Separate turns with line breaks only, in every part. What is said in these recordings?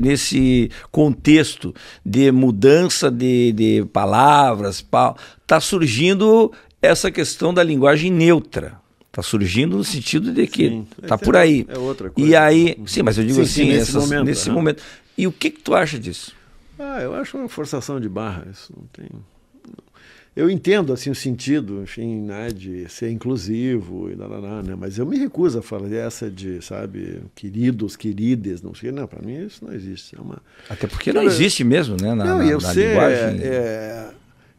nesse contexto de mudança de, de palavras, está surgindo essa questão da linguagem neutra. Está surgindo no sentido de que está é por aí. É outra coisa. Né? E uhum. aí, sim, mas eu digo sim, assim, sim, nesse, essas, momento, nesse né? momento.
E o que, que tu acha disso? Ah, eu acho uma forçação de barra. Isso não tem eu entendo assim o sentido, enfim, né, de ser inclusivo e lá, lá, lá, né, mas eu me recuso a falar essa de, sabe, queridos, queridas, não sei, não, para mim isso não existe. É uma... Até porque não, existe mesmo, né, na, não, eu na sei, linguagem. É, é,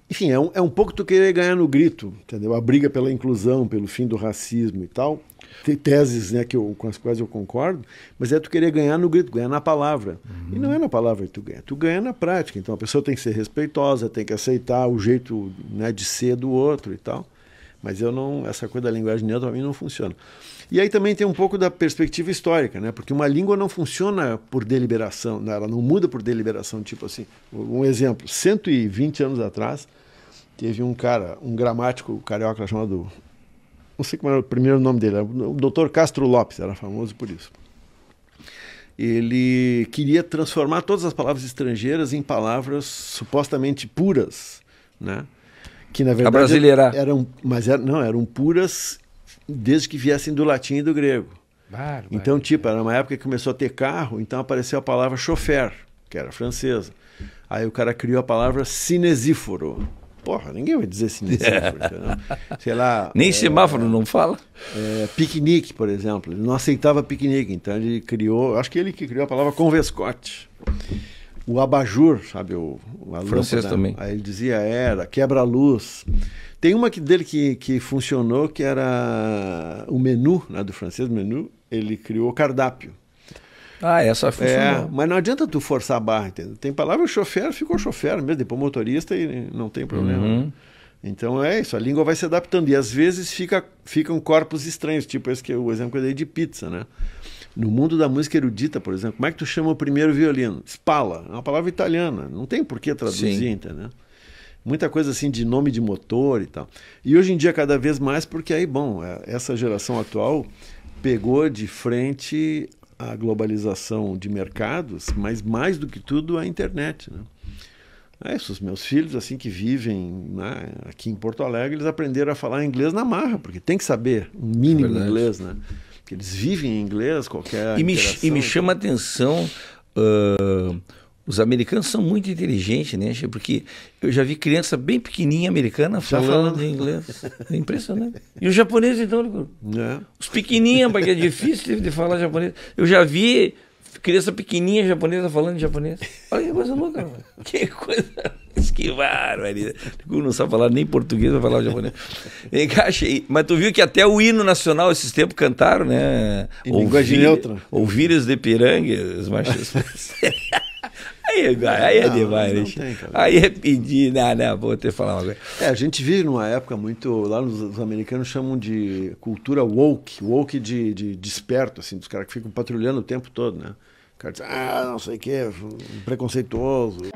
enfim, é um, é um pouco tu querer ganhar no grito, entendeu? A briga pela inclusão, pelo fim do racismo e tal, tem teses né, que eu, com as quais eu concordo, mas é tu querer ganhar no grito, ganhar na palavra. Uhum. E não é na palavra que tu ganha, tu ganha na prática. Então a pessoa tem que ser respeitosa, tem que aceitar o jeito né, de ser do outro e tal. Mas eu não, essa coisa da linguagem neutra para mim não funciona. E aí também tem um pouco da perspectiva histórica, né? Porque uma língua não funciona por deliberação, né, ela não muda por deliberação, tipo assim. Um exemplo, 120 anos atrás, teve um cara, um gramático carioca chamado não sei como era o primeiro nome dele, o Dr. Castro Lopes, era famoso por isso. Ele queria transformar todas as palavras estrangeiras em palavras supostamente puras, né? Que na verdade a brasileira. eram, mas era, não, eram puras desde que viessem do latim e do grego. Bárbaro. Então, tipo, era uma época que começou a ter carro, então apareceu a palavra chofer, que era francesa. Aí o cara criou a palavra cinesíforo, Porra, ninguém vai dizer cinesemáforo. Assim é. Sei lá. Nem é, semáforo não fala. É, piquenique, por exemplo. Ele não aceitava piquenique, então ele criou. Acho que ele que criou a palavra convescote. O abajur, sabe? O, o francês lâmpada, também. Aí ele dizia era, quebra-luz. Tem uma que, dele que, que funcionou, que era o menu, né, do francês, menu. Ele criou cardápio. Ah, essa é, funcionou. É, mas não adianta tu forçar a barra, entendeu? Tem palavra chofer, ficou chofer mesmo, depois motorista e não tem problema. Uhum. Né? Então é isso, a língua vai se adaptando. E às vezes fica, ficam corpos estranhos, tipo esse que é o exemplo que eu dei de pizza, né? No mundo da música erudita, por exemplo, como é que tu chama o primeiro violino? Spala, é uma palavra italiana, não tem por que traduzir, entendeu? muita coisa assim de nome de motor e tal. E hoje em dia cada vez mais porque aí, bom, é, essa geração atual pegou de frente a globalização de mercados, mas mais do que tudo a internet. Né? Esses é meus filhos, assim que vivem né, aqui em Porto Alegre, eles aprenderam a falar inglês na marra, porque tem que saber um mínimo é inglês, né? Porque eles vivem em inglês, qualquer. E me, e me chama
a atenção. Uh os americanos são muito inteligentes, né? Porque eu já vi criança bem pequenininha americana falando, falando. inglês. É impressionante. E os japoneses, então, é. os pequenininhos, porque é difícil de falar japonês. Eu já vi criança pequenininha japonesa falando japonês. Olha que coisa louca, mano. Que coisa. Esquivaram, velho. não sabe falar nem português, vai falar japonês. Encaixa aí. Mas tu viu que até o hino nacional esses tempos cantaram, né? Em linguagem neutra. Ouvires de piranga, os machistas.
aí, aí é não, demais. Não tem, aí é pedir, né, né? vou ter que falar uma coisa. É, a gente vive numa época muito. Lá nos, os americanos chamam de cultura woke, woke de, de desperto, assim, dos caras que ficam patrulhando o tempo todo, né? O cara diz, ah, não sei o quê, preconceituoso.